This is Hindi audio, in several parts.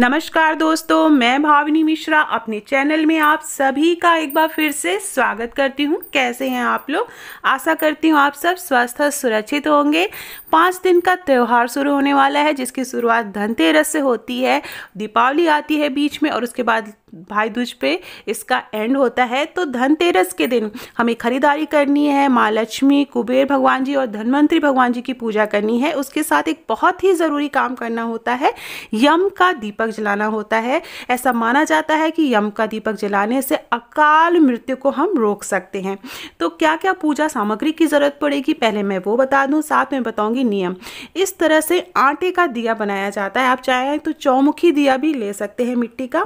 नमस्कार दोस्तों मैं भावनी मिश्रा अपने चैनल में आप सभी का एक बार फिर से स्वागत करती हूँ कैसे हैं आप लोग आशा करती हूँ आप सब स्वस्थ और सुरक्षित होंगे पाँच दिन का त्यौहार शुरू होने वाला है जिसकी शुरुआत धनतेरस से होती है दीपावली आती है बीच में और उसके बाद भाई दूज पे इसका एंड होता है तो धनतेरस के दिन हमें खरीदारी करनी है माँ लक्ष्मी कुबेर भगवान जी और धनवंतरी भगवान जी की पूजा करनी है उसके साथ एक बहुत ही ज़रूरी काम करना होता है यम का दीपक जलाना होता है ऐसा माना जाता है कि यम का दीपक जलाने से अकाल मृत्यु को हम रोक सकते हैं तो क्या क्या पूजा सामग्री की ज़रूरत पड़ेगी पहले मैं वो बता दूँ साथ में बताऊँगी नियम इस तरह से आटे का दिया बनाया जाता है आप चाहें तो चौमुखी दिया भी ले सकते हैं मिट्टी का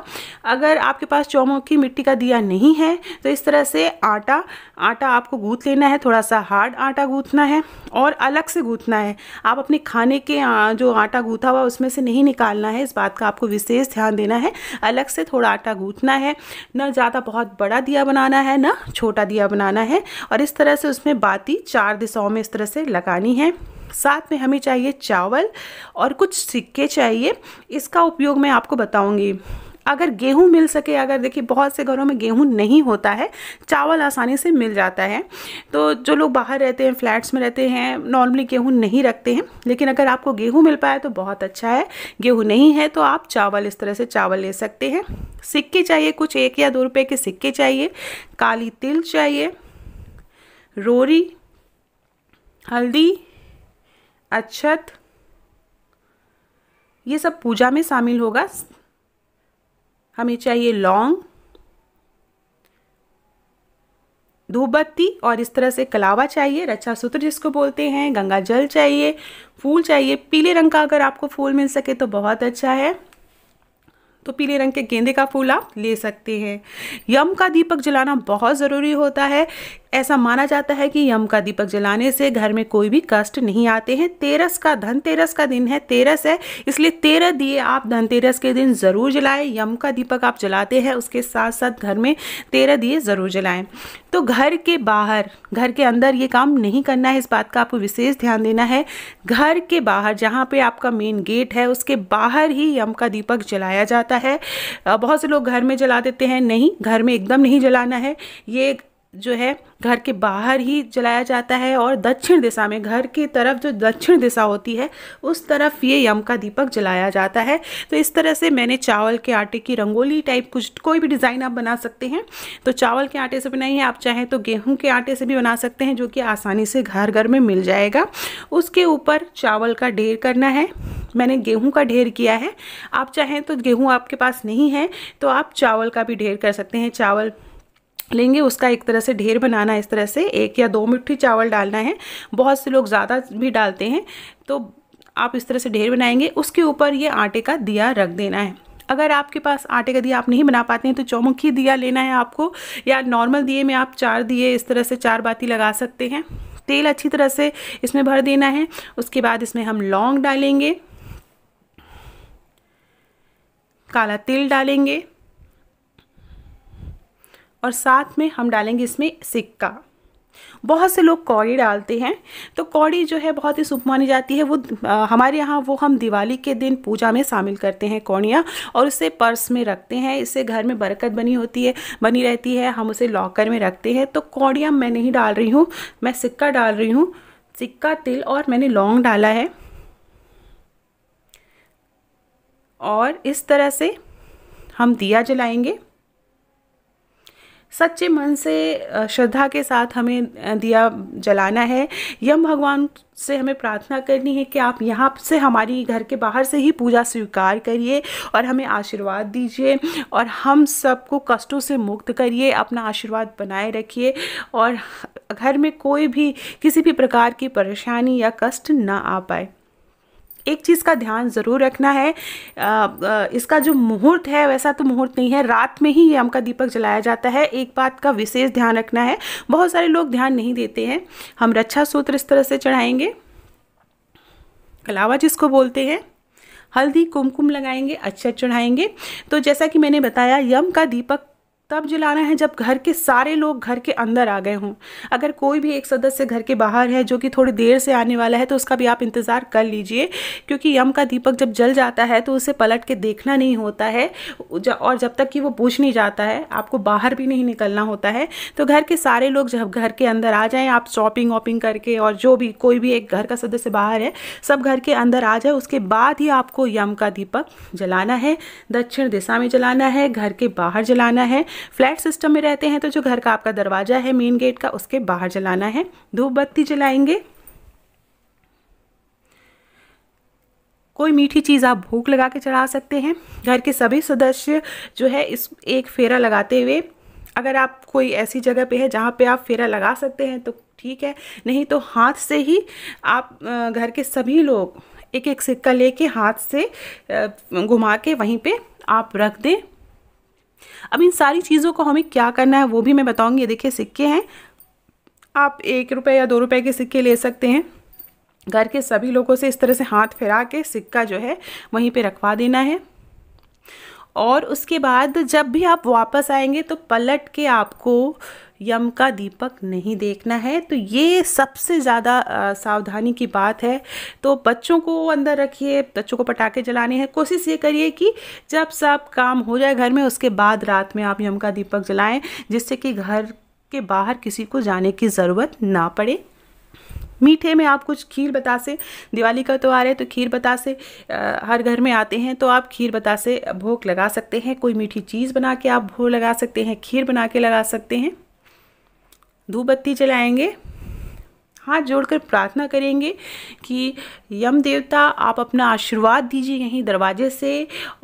अगर अगर आपके पास चौमुखी मिट्टी का दिया नहीं है तो इस तरह से आटा आटा आपको गूँथ लेना है थोड़ा सा हार्ड आटा गूँथना है और अलग से गूँथना है आप अपने खाने के जो आटा गूँथा हुआ उसमें से नहीं निकालना है इस बात का आपको विशेष ध्यान देना है अलग से थोड़ा आटा गूँथना है ना ज़्यादा बहुत बड़ा दिया बनाना है ना छोटा दिया बनाना है और इस तरह से उसमें बाती चार दिशाओं में इस तरह से लगानी है साथ में हमें चाहिए चावल और कुछ सिक्के चाहिए इसका उपयोग मैं आपको बताऊंगी अगर गेहूँ मिल सके अगर देखिए बहुत से घरों में गेहूँ नहीं होता है चावल आसानी से मिल जाता है तो जो लोग बाहर रहते हैं फ्लैट्स में रहते हैं नॉर्मली गेहूँ नहीं रखते हैं लेकिन अगर आपको गेहूँ मिल पाए तो बहुत अच्छा है गेहूँ नहीं है तो आप चावल इस तरह से चावल ले सकते हैं सिक्के चाहिए कुछ एक या दो रुपये के सिक्के चाहिए काली तिल चाहिए रोरी हल्दी अच्छत ये सब पूजा में शामिल होगा हमें चाहिए लौंग धूपबत्ती और इस तरह से कलावा चाहिए रक्षा सूत्र जिसको बोलते हैं गंगा जल चाहिए फूल चाहिए पीले रंग का अगर आपको फूल मिल सके तो बहुत अच्छा है तो पीले रंग के गेंदे का फूल आप ले सकते हैं यम का दीपक जलाना बहुत ज़रूरी होता है ऐसा माना जाता है कि यम का दीपक जलाने से घर में कोई भी कष्ट नहीं आते हैं तेरस का धनतेरस का दिन है तेरस है इसलिए तेरह दिए आप धनतेरस के दिन ज़रूर जलाएं यम का दीपक आप जलाते हैं उसके साथ साथ घर में तेरह दिए ज़रूर जलाएं तो घर के बाहर घर के अंदर ये काम नहीं करना है इस बात का आपको विशेष ध्यान देना है घर के बाहर जहाँ पे आपका मेन गेट है उसके बाहर ही यम का दीपक जलाया जाता है बहुत से लोग घर में जला देते हैं नहीं घर में एकदम नहीं जलाना है ये जो है घर के बाहर ही जलाया जाता है और दक्षिण दिशा में घर की तरफ जो दक्षिण दिशा होती है उस तरफ ये यम का दीपक जलाया जाता है तो इस तरह से मैंने चावल के आटे की रंगोली टाइप कुछ कोई भी डिज़ाइन आप बना सकते हैं तो चावल के आटे से बनाइए आप चाहें तो गेहूँ के आटे से भी बना सकते हैं जो कि आसानी से घर घर में मिल जाएगा उसके ऊपर चावल का ढेर करना है मैंने गेहूँ का ढेर किया है आप चाहें तो गेहूँ आपके पास नहीं है तो आप चावल का भी ढेर कर सकते हैं चावल लेंगे उसका एक तरह से ढेर बनाना इस तरह से एक या दो मिट्टी चावल डालना है बहुत से लोग ज़्यादा भी डालते हैं तो आप इस तरह से ढेर बनाएंगे उसके ऊपर ये आटे का दिया रख देना है अगर आपके पास आटे का दिया आप नहीं बना पाते हैं तो चौमुखी दिया लेना है आपको या नॉर्मल दिए में आप चार दिए इस तरह से चार बाती लगा सकते हैं तेल अच्छी तरह से इसमें भर देना है उसके बाद इसमें हम लौंग डालेंगे काला तिल डालेंगे और साथ में हम डालेंगे इसमें सिक्का बहुत से लोग कौड़ी डालते हैं तो कौड़ी जो है बहुत ही शुभ मानी जाती है वो आ, हमारे यहाँ वो हम दिवाली के दिन पूजा में शामिल करते हैं कौड़ियाँ और उसे पर्स में रखते हैं इससे घर में बरकत बनी होती है बनी रहती है हम उसे लॉकर में रखते हैं तो कौड़ियाँ मैं नहीं डाल रही हूँ मैं सिक्का डाल रही हूँ सिक्का तिल और मैंने लौंग डाला है और इस तरह से हम दिया जलाएंगे सच्चे मन से श्रद्धा के साथ हमें दिया जलाना है यम भगवान से हमें प्रार्थना करनी है कि आप यहाँ से हमारी घर के बाहर से ही पूजा स्वीकार करिए और हमें आशीर्वाद दीजिए और हम सबको कष्टों से मुक्त करिए अपना आशीर्वाद बनाए रखिए और घर में कोई भी किसी भी प्रकार की परेशानी या कष्ट ना आ पाए एक चीज़ का ध्यान ज़रूर रखना है इसका जो मुहूर्त है वैसा तो मुहूर्त नहीं है रात में ही यम का दीपक जलाया जाता है एक बात का विशेष ध्यान रखना है बहुत सारे लोग ध्यान नहीं देते हैं हम रक्षा सूत्र इस तरह से चढ़ाएंगे कलावा जिसको बोलते हैं हल्दी कुमकुम लगाएंगे अच्छा चढ़ाएंगे तो जैसा कि मैंने बताया यम का दीपक तब जलाना है जब घर के सारे लोग घर के अंदर आ गए हों अगर कोई भी एक सदस्य घर के बाहर है जो कि थोड़ी देर से आने वाला है तो उसका भी आप इंतज़ार कर लीजिए क्योंकि यम का दीपक जब जल जाता है तो उसे पलट के देखना नहीं होता है और जब तक कि वो पूछ नहीं जाता है आपको बाहर भी नहीं निकलना होता है तो घर के सारे लोग जब घर के अंदर आ जाएँ आप शॉपिंग वॉपिंग करके और जो भी कोई भी एक घर का सदस्य बाहर है सब घर के अंदर आ जाए उसके बाद ही आपको यम का दीपक जलाना है दक्षिण दिशा में जलाना है घर के बाहर जलाना है फ्लैट सिस्टम में रहते हैं तो जो घर का आपका दरवाज़ा है मेन गेट का उसके बाहर जलाना है धूप बत्ती जलाएंगे कोई मीठी चीज़ आप भूख लगा के चढ़ा सकते हैं घर के सभी सदस्य जो है इस एक फेरा लगाते हुए अगर आप कोई ऐसी जगह पे है जहाँ पे आप फेरा लगा सकते हैं तो ठीक है नहीं तो हाथ से ही आप घर के सभी लोग एक एक सिक्का लेके हाथ से घुमा के वहीं पे आप रख दें अब इन सारी चीज़ों को हमें क्या करना है वो भी मैं बताऊँगी देखिए सिक्के हैं आप एक रुपये या दो रुपये के सिक्के ले सकते हैं घर के सभी लोगों से इस तरह से हाथ फेरा के सिक्का जो है वहीं पे रखवा देना है और उसके बाद जब भी आप वापस आएंगे तो पलट के आपको यम का दीपक नहीं देखना है तो ये सबसे ज़्यादा सावधानी की बात है तो बच्चों को अंदर रखिए बच्चों को पटाखे जलाने हैं कोशिश ये करिए कि जब सब काम हो जाए घर में उसके बाद रात में आप यम का दीपक जलाएं जिससे कि घर के बाहर किसी को जाने की ज़रूरत ना पड़े मीठे में आप कुछ खीर बतासे दिवाली का त्यौहार है तो खीर बतासे हर घर में आते हैं तो आप खीर बतासे भोग लगा सकते हैं कोई मीठी चीज़ बना के आप भोग लगा सकते हैं खीर बना के लगा सकते हैं धूप बत्ती जलाएँगे हाथ जोड़कर प्रार्थना करेंगे कि यम देवता आप अपना आशीर्वाद दीजिए यहीं दरवाजे से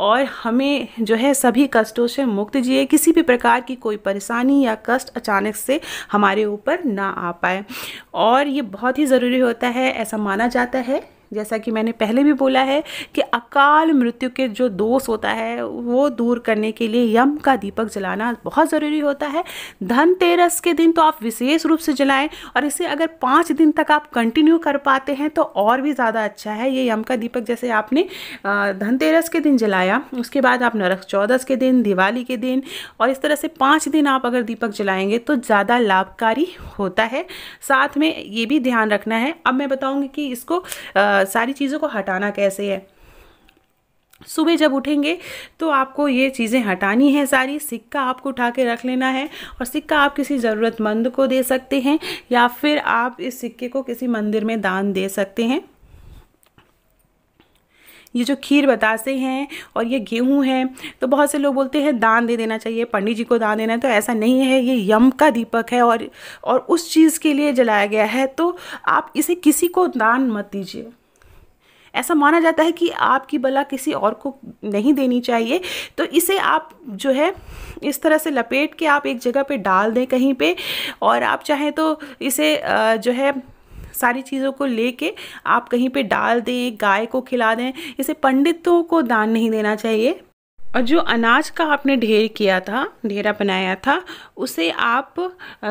और हमें जो है सभी कष्टों से मुक्त जिए किसी भी प्रकार की कोई परेशानी या कष्ट अचानक से हमारे ऊपर ना आ पाए और ये बहुत ही ज़रूरी होता है ऐसा माना जाता है जैसा कि मैंने पहले भी बोला है कि अकाल मृत्यु के जो दोष होता है वो दूर करने के लिए यम का दीपक जलाना बहुत ज़रूरी होता है धनतेरस के दिन तो आप विशेष रूप से जलाएं और इसे अगर पाँच दिन तक आप कंटिन्यू कर पाते हैं तो और भी ज़्यादा अच्छा है ये यम का दीपक जैसे आपने धनतेरस के दिन जलाया उसके बाद आप नरक चौदस के दिन दिवाली के दिन और इस तरह से पाँच दिन आप अगर दीपक जलाएंगे तो ज़्यादा लाभकारी होता है साथ में ये भी ध्यान रखना है अब मैं बताऊँगी कि इसको आ, सारी चीज़ों को हटाना कैसे है सुबह जब उठेंगे तो आपको ये चीज़ें हटानी है सारी सिक्का आपको उठा के रख लेना है और सिक्का आप किसी ज़रूरतमंद को दे सकते हैं या फिर आप इस सिक्के को किसी मंदिर में दान दे सकते हैं ये जो खीर बतासे हैं और ये गेहूं हैं तो बहुत से लोग बोलते हैं दान दे देना चाहिए पंडित जी को दान देना है तो ऐसा नहीं है ये यम का दीपक है और और उस चीज़ के लिए जलाया गया है तो आप इसे किसी को दान मत दीजिए ऐसा माना जाता है कि आपकी बला किसी और को नहीं देनी चाहिए तो इसे आप जो है इस तरह से लपेट के आप एक जगह पे डाल दें कहीं पे और आप चाहें तो इसे जो है सारी चीज़ों को लेके आप कहीं पे डाल दें गाय को खिला दें इसे पंडितों को दान नहीं देना चाहिए और जो अनाज का आपने ढेर किया था ढेरा बनाया था उसे आप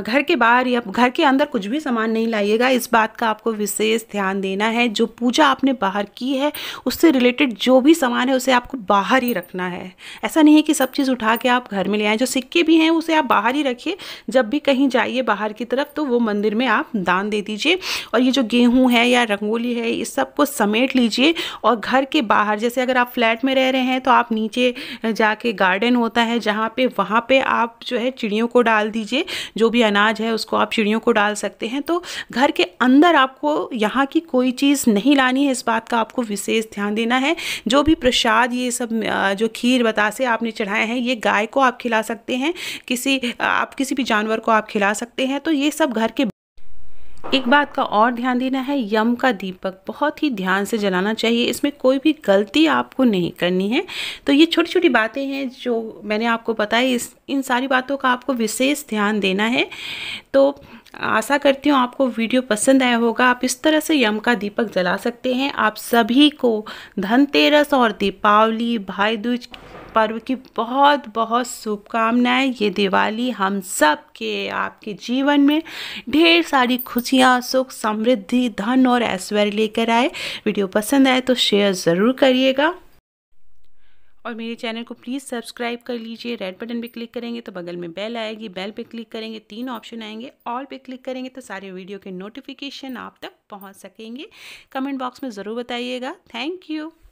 घर के बाहर या घर के अंदर कुछ भी सामान नहीं लाइएगा इस बात का आपको विशेष ध्यान देना है जो पूजा आपने बाहर की है उससे रिलेटेड जो भी सामान है उसे आपको बाहर ही रखना है ऐसा नहीं है कि सब चीज़ उठा के आप घर में ले आएँ जो सिक्के भी हैं उसे आप बाहर ही रखिए जब भी कहीं जाइए बाहर की तरफ तो वो मंदिर में आप दान दे दीजिए और ये जो गेहूँ है या रंगोली है इस सबको समेट लीजिए और घर के बाहर जैसे अगर आप फ्लैट में रह रहे हैं तो आप नीचे जाके गार्डन होता है जहाँ पे वहाँ पे आप जो है चिड़ियों को डाल दीजिए जो भी अनाज है उसको आप चिड़ियों को डाल सकते हैं तो घर के अंदर आपको यहाँ की कोई चीज़ नहीं लानी है इस बात का आपको विशेष ध्यान देना है जो भी प्रसाद ये सब जो खीर बतासे आपने चढ़ाए हैं ये गाय को आप खिला सकते हैं किसी आप किसी भी जानवर को आप खिला सकते हैं तो ये सब घर के एक बात का और ध्यान देना है यम का दीपक बहुत ही ध्यान से जलाना चाहिए इसमें कोई भी गलती आपको नहीं करनी है तो ये छोटी छोटी बातें हैं जो मैंने आपको बताई इस इन सारी बातों का आपको विशेष ध्यान देना है तो आशा करती हूँ आपको वीडियो पसंद आया होगा आप इस तरह से यम का दीपक जला सकते हैं आप सभी को धनतेरस और दीपावली भाई दूज पर्व की बहुत बहुत शुभकामनाएं ये दिवाली हम सब के आपके जीवन में ढेर सारी खुशियाँ सुख समृद्धि धन और ऐश्वर्य लेकर आए वीडियो पसंद आए तो शेयर ज़रूर करिएगा और मेरे चैनल को प्लीज़ सब्सक्राइब कर लीजिए रेड बटन पे क्लिक करेंगे तो बगल में बेल आएगी बेल पे क्लिक करेंगे तीन ऑप्शन आएंगे ऑल पे क्लिक करेंगे तो सारे वीडियो के नोटिफिकेशन आप तक पहुंच सकेंगे कमेंट बॉक्स में ज़रूर बताइएगा थैंक यू